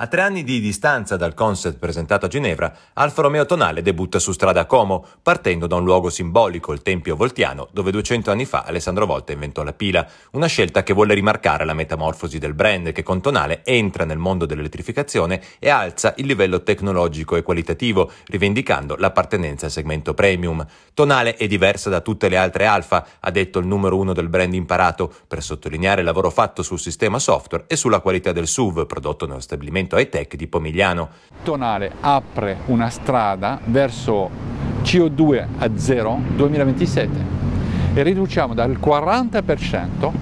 A tre anni di distanza dal concept presentato a Ginevra, Alfa Romeo Tonale debutta su strada a Como, partendo da un luogo simbolico, il Tempio Voltiano, dove 200 anni fa Alessandro Volta inventò la pila, una scelta che vuole rimarcare la metamorfosi del brand che con Tonale entra nel mondo dell'elettrificazione e alza il livello tecnologico e qualitativo, rivendicando l'appartenenza al segmento premium. Tonale è diversa da tutte le altre Alfa, ha detto il numero uno del brand imparato, per sottolineare il lavoro fatto sul sistema software e sulla qualità del SUV prodotto nello stabilimento riferimento ai tech di Pomigliano. Tonale apre una strada verso CO2 a zero 2027 e riduciamo dal 40%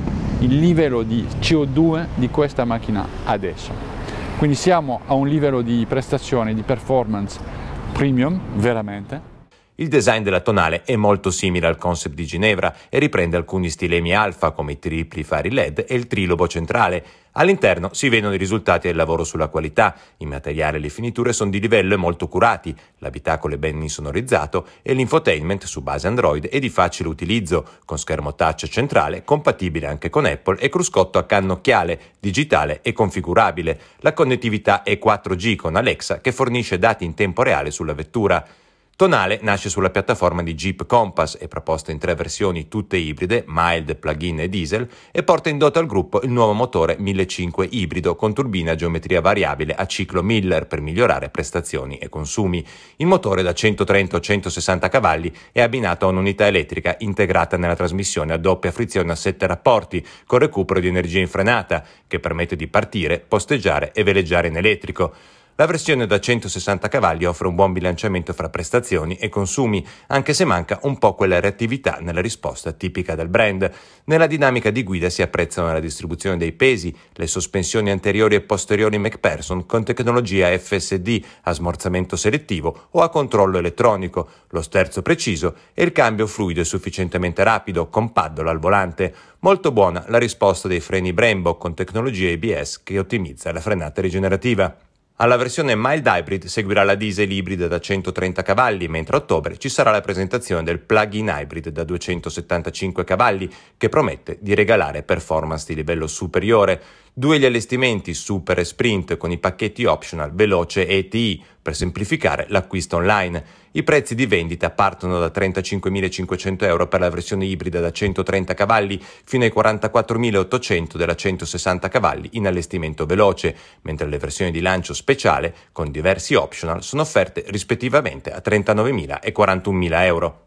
il livello di CO2 di questa macchina adesso. Quindi siamo a un livello di prestazione, di performance premium, veramente. Il design della tonale è molto simile al concept di Ginevra e riprende alcuni stilemi alfa come i tripli fari LED e il trilobo centrale. All'interno si vedono i risultati del lavoro sulla qualità, i materiali e le finiture sono di livello e molto curati, l'abitacolo è ben insonorizzato e l'infotainment su base Android è di facile utilizzo, con schermo touch centrale compatibile anche con Apple e cruscotto a cannocchiale, digitale e configurabile. La connettività è 4G con Alexa che fornisce dati in tempo reale sulla vettura. Tonale nasce sulla piattaforma di Jeep Compass, è proposta in tre versioni tutte ibride, mild, plug-in e diesel, e porta in dota al gruppo il nuovo motore 1.5 ibrido con turbina a geometria variabile a ciclo Miller per migliorare prestazioni e consumi. Il motore da 130 a 160 cavalli è abbinato a un'unità elettrica integrata nella trasmissione a doppia frizione a 7 rapporti, con recupero di energia in frenata, che permette di partire, posteggiare e veleggiare in elettrico. La versione da 160 cavalli offre un buon bilanciamento fra prestazioni e consumi, anche se manca un po' quella reattività nella risposta tipica del brand. Nella dinamica di guida si apprezzano la distribuzione dei pesi, le sospensioni anteriori e posteriori McPherson con tecnologia FSD a smorzamento selettivo o a controllo elettronico, lo sterzo preciso e il cambio fluido e sufficientemente rapido, con paddola al volante. Molto buona la risposta dei freni Brembo con tecnologia ABS che ottimizza la frenata rigenerativa. Alla versione mild hybrid seguirà la diesel hybrid da 130 cavalli, mentre a ottobre ci sarà la presentazione del plug-in hybrid da 275 cavalli, che promette di regalare performance di livello superiore. Due gli allestimenti Super e Sprint con i pacchetti optional veloce ETI, per semplificare l'acquisto online. I prezzi di vendita partono da 35.500 euro per la versione ibrida da 130 cavalli fino ai 44.800 della 160 cavalli in allestimento veloce, mentre le versioni di lancio speciale con diversi optional sono offerte rispettivamente a 39.000 e 41.000 euro.